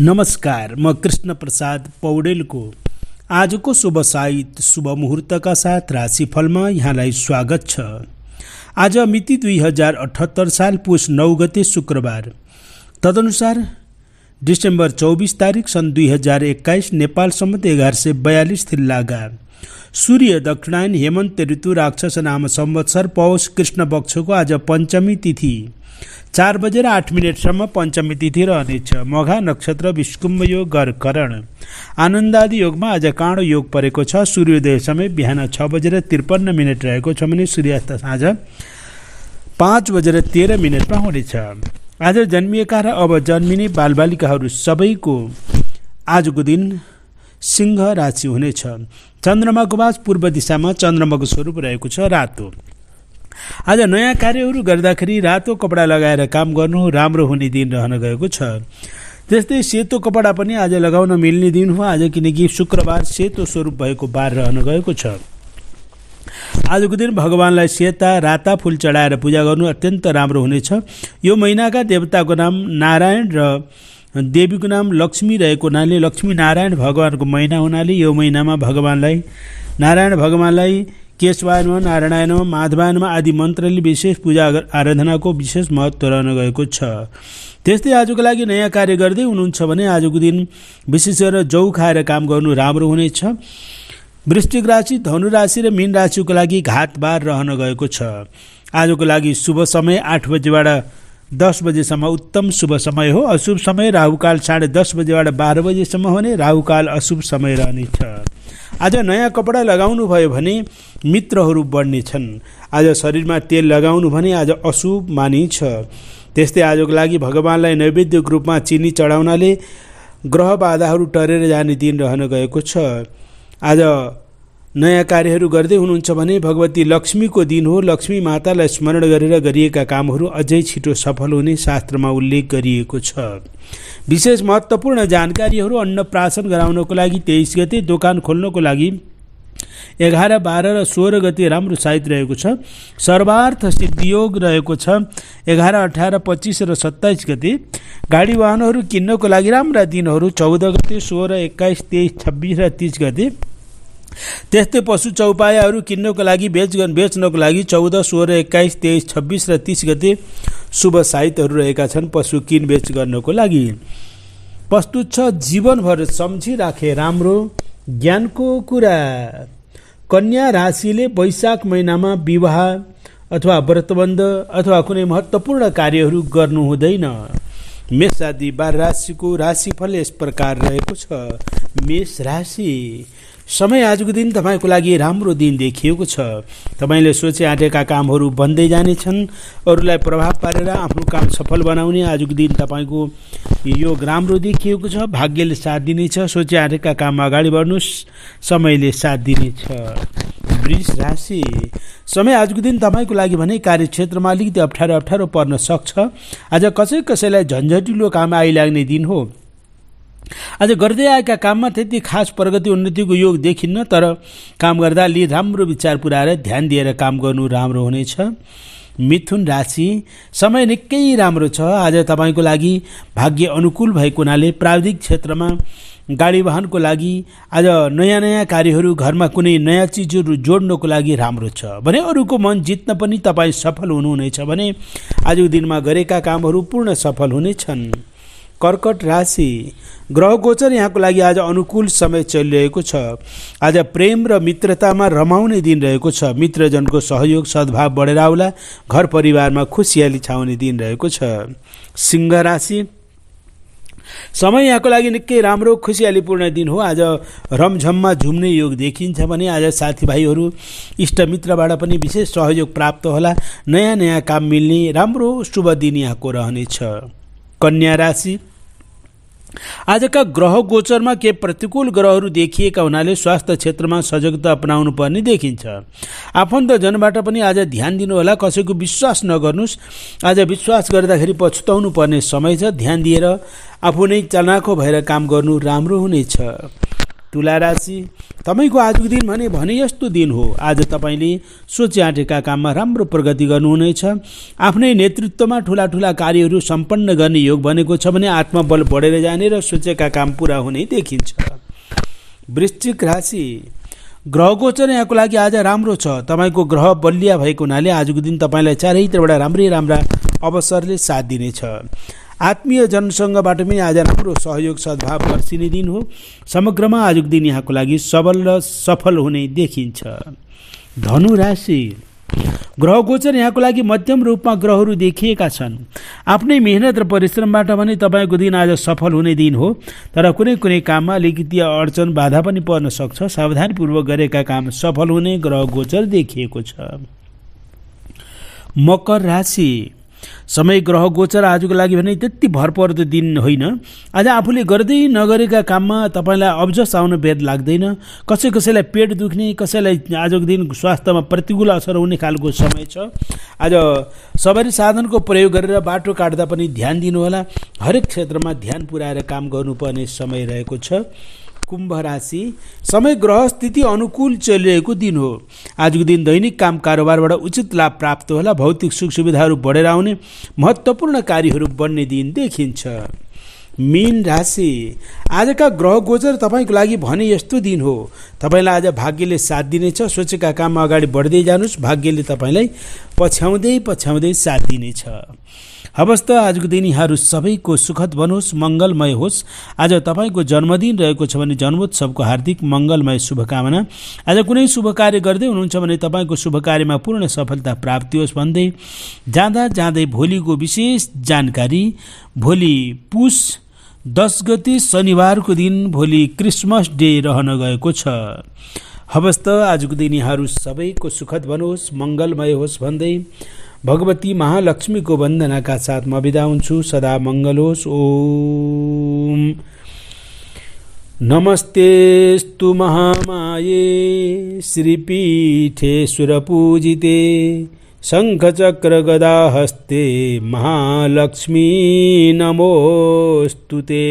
नमस्कार म कृष्ण प्रसाद पौडेलको आजको शुभ साहित शुभ मुहुर्तका साथ राशिफलमा यहाँलाई स्वागत छ आज मिति दुई हजार अठहत्तर साल पुष नौ गते शुक्रबार तदनुसार डिसेम्बर चौबिस तारिक सन् दुई हजार एक्काइस नेपाल एघार सय बयालिस थिल्लागा सूर्य दक्षिणायन हेमन्त ऋतु राक्षस नाम संवत्सर पौष कृष्ण पक्षको आज पञ्चमी तिथि चार बजेर आठ मिनटसम्म पञ्चमी तिथि रहनेछ मघा नक्षत्र विष्कुम्भ योग गरकरण आनन्दादि योगमा आज काँडो योग परेको छ सूर्योदय समय बिहान छ बजेर त्रिपन्न मिनट रहेको छ भने सूर्यास्त साँझ पाँच बजेर तेह्र मिनटमा हुनेछ आज जन्मिएका र अब जन्मिने बालबालिकाहरू सबैको आजको दिन सिंह राशि हुनेछ चन्द्रमाको बास पूर्व दिशामा चन्द्रमाको स्वरूप रहेको छ रातो आज नयाँ कार्यहरू गर्दाखेरि रातो कपडा लगाएर काम गर्नु राम्रो हुने दिन रहन गएको छ त्यस्तै सेतो कपडा पनि आज लगाउन मिल्ने दिन हो आज किनकि शुक्रबार सेतो स्वरूप भएको बार रहन गएको छ आजको दिन भगवान्लाई सेता राता फुल चढाएर पूजा गर्नु अत्यन्त राम्रो हुनेछ यो महिनाका देवताको नाम नारायण र देवीको नाम लक्ष्मी रहेको हुनाले लक्ष्मी नारायण भगवान्को महिना हुनाले यो महिनामा भगवान्लाई नारायण भगवान्लाई केशवायनमा नारायणमा माधवायनमा आदि मन्त्रले विशेष पूजा आराधनाको विशेष महत्त्व रहन गएको छ त्यस्तै आजको लागि नयाँ कार्य गर्दै हुनुहुन्छ भने आजको दिन विशेष गरेर जौ खाएर काम गर्नु राम्रो हुनेछ वृश्चिक राशि धनु राशि र मीन राशिको लागि घातबार रहन गएको छ आजको लागि शुभ समय आठ बजेबाट दस बजेसम्म उत्तम शुभ समय हो अशुभ समय राहुकाल साढे दस बजेबाट बाह्र बजेसम्म हुने राहुकाल अशुभ समय रहनेछ आज नयाँ कपडा लगाउनु भयो भने मित्रहरू बढ्नेछन् आज शरीरमा तेल लगाउनु भने आज अशुभ मानिन्छ त्यस्तै आजको लागि भगवान्लाई नैवेद्यको रूपमा चिनी चढाउनाले ग्रह बाधाहरू टरेर जाने दिन रहन गएको छ आज नयाँ कार्यहरू गर्दै हुनुहुन्छ भने भगवती लक्ष्मीको दिन हो लक्ष्मी मातालाई स्मरण गरेर गरिएका कामहरू अझै छिटो सफल हुने शास्त्रमा उल्लेख गरिएको छ विशेष महत्त्वपूर्ण जानकारीहरू अन्नप्राशन गराउनको लागि तेइस गते दोकान खोल्नको लागि एघार बाह्र र सोह्र गति राम्रो साइत रहेको छ सर्वार्थ सिद्धियोग रहेको छ एघार अठार पच्चिस र सत्ताइस गति गाडी वाहनहरू किन्नको लागि राम्रा दिनहरू चौध गति सोह्र एक्काइस तेइस छब्बिस र तिस गति त्यस्तै पशु चौपायाहरू किन्नको लागि बेच बेच्नको लागि चौध सोह्र एक्काइस तेइस छब्बिस र तिस गति शुभ साइतहरू रहेका छन् पशु किनबेच गर्नको लागि प्रस्तुत छ जीवनभर सम्झिराखे राम्रो ज्ञानको कुरा कन्या राशिले वैशाख महिनामा विवाह अथवा व्रतबन्ध अथवा कुनै महत्त्वपूर्ण कार्यहरू गर्नु हुँदैन मेष आदि बार राशिको राशिफल यस प्रकार रहेको छ मेष राशि समय आजको दिन तपाईँको लागि राम्रो दिन देखिएको छ तपाईँले सोचे आँटेका कामहरू बन्दै जानेछन् अरूलाई प्रभाव पारेर आफ्नो काम सफल बनाउने आजको दिन तपाईँको योग राम्रो देखिएको छ भाग्यले साथ दिनेछ सोचे आँटेका काम अगाडि बढ्नुहोस् समयले साथ दिनेछ वृष राशि समय आजको दिन तपाईँको लागि भने कार्यक्षेत्रमा अलिकति अप्ठ्यारो अप्ठ्यारो पर्न सक्छ आज कसै कसैलाई झन्झटिलो काम आइलाग्ने दिन हो आज गर्दै आएका काममा त्यति खास प्रगति उन्नतिको योग देखिन्न तर काम गर्दा लिए राम्रो विचार पुऱ्याएर ध्यान दिएर काम गर्नु राम्रो हुनेछ मिथुन राशि समय निकै राम्रो छ आज तपाईँको लागि भाग्य अनुकूल भएको हुनाले प्राविधिक क्षेत्रमा गाडी वाहनको लागि आज नयाँ नयाँ कार्यहरू घरमा कुनै नयाँ चिजहरू जोड्नको लागि राम्रो छ भने अरूको मन जित्न पनि तपाईँ सफल हुनुहुनेछ भने आजको दिनमा गरेका कामहरू पूर्ण सफल हुनेछन् कर्कट राशि ग्रह गोचर यहाँको लागि आज अनुकूल समय चलिरहेको छ आज प्रेम र मित्रतामा रमाउने दिन रहेको छ मित्रजनको सहयोग सद्भाव बढेर आउला घर परिवारमा खुसियाली छाउने दिन रहेको छ सिंह राशि समय यहाँको लागि निकै राम्रो खुसियालीपूर्ण दिन हो आज रमझममा झुम्ने योग देखिन्छ भने आज साथीभाइहरू इष्टमित्रबाट पनि विशेष सहयोग प्राप्त होला नयाँ नयाँ काम मिल्ने राम्रो शुभ दिन यहाँको रहनेछ कन्या राशि आजका ग्रह गोचरमा के प्रतिकूल ग्रहहरू देखिएका हुनाले स्वास्थ्य क्षेत्रमा सजगता अपनाउनु पर्ने देखिन्छ आफन्तजनबाट पनि आज ध्यान दिनुहोला कसैको विश्वास नगर्नुहोस् आज विश्वास गर्दाखेरि पछुताउनु पर्ने समय छ ध्यान दिएर आफू नै चनाखो भएर काम गर्नु राम्रो हुनेछ तुला राशि तपाईँको आजको दिन भने भने यस्तो दिन हो आज तपाईँले सोचे आँटेका काममा राम्रो प्रगति गर्नुहुनेछ आफ्नै नेतृत्वमा ठुला ठुला कार्यहरू सम्पन्न गर्ने योग बनेको छ भने आत्मबल बढेर जाने र सोचेका काम पुरा हुने देखिन्छ वृश्चिक राशि ग्रह गोचर यहाँको लागि आज राम्रो छ तपाईँको ग्रह बलिया भएको हुनाले आजको दिन तपाईँलाई चारैतिरबाट राम्रै राम्रा अवसरले साथ दिनेछ आत्मीय जनसङ्घबाट पनि आज राम्रो सहयोग सद्भाव बर्सिने दिन हो समग्रमा आजको दिन यहाँको लागि सबल र सफल हुने देखिन्छ धनु राशि ग्रह गोचर यहाँको लागि मध्यम रूपमा ग्रहहरू देखिएका छन् आफ्नै मेहनत र परिश्रमबाट भने तपाईँको दिन आज सफल हुने दिन हो तर कुनै कुनै काममा अलिकति अडचन बाधा पनि पर्न सक्छ सावधानीपूर्वक गरेका काम सफल हुने ग्रह गोचर देखिएको छ मकर राशि समय ग्रह गोचर आजको लागि भने त्यति भरपर्दो दिन होइन आज आफूले गर्दै नगरेका काममा तपाईँलाई अब्जस आउन भेद लाग्दैन कसै कसैलाई पेट दुख्ने कसैलाई आजको दिन स्वास्थ्यमा प्रतिकूल असर हुने खालको समय छ आज सवारी साधनको प्रयोग गरेर बाटो काट्दा पनि ध्यान दिनुहोला हरेक क्षेत्रमा ध्यान पुऱ्याएर काम गर्नुपर्ने समय रहेको छ कुम्भ राशि समय ग्रह स्थिति अनुकूल चलिरहेको दिन हो आजको दिन दैनिक काम कारोबारबाट उचित लाभ प्राप्त होला भौतिक सुख सुविधाहरू बढेर आउने महत्त्वपूर्ण कार्यहरू बन्ने दिन देखिन्छ मीन राशि आजका ग्रह गोचर तपाईँको लागि भने यस्तो दिन हो तपाईँलाई आज भाग्यले साथ दिनेछ सोचेका काममा अगाडि बढ्दै जानुहोस् भाग्यले तपाईँलाई पछ्याउँदै पछ्याउँदै साथ दिनेछ हवस् त आजको दिन यहाँहरू सबैको सुखद बनोस् मङ्गलमय होस् आज तपाईँको जन्मदिन रहेको छ भने जन्मोत्सवको हार्दिक मङ्गलमय शुभकामना आज कुनै शुभ कार्य गर्दै हुनुहुन्छ भने तपाईँको शुभ कार्यमा पूर्ण सफलता प्राप्ति होस् भन्दै जाँदा जाँदै भोलिको विशेष जानकारी भोलि पुष दस गते शनिबारको दिन भोलि क्रिसमस डे रहन गएको छ हवस् त आजको दिन यहाँहरू सबैको सुखद बनोस् मङ्गलमय होस् भन्दै भगवती महालक्ष्मीको वन्दनाका साथ म बिदा हुन्छु सदा मङ्गलोस् ओम नमस्तेस्तु महामाये श्रीपीठे सुरपूजिते हस्ते महालक्ष्मी नमोस्तुते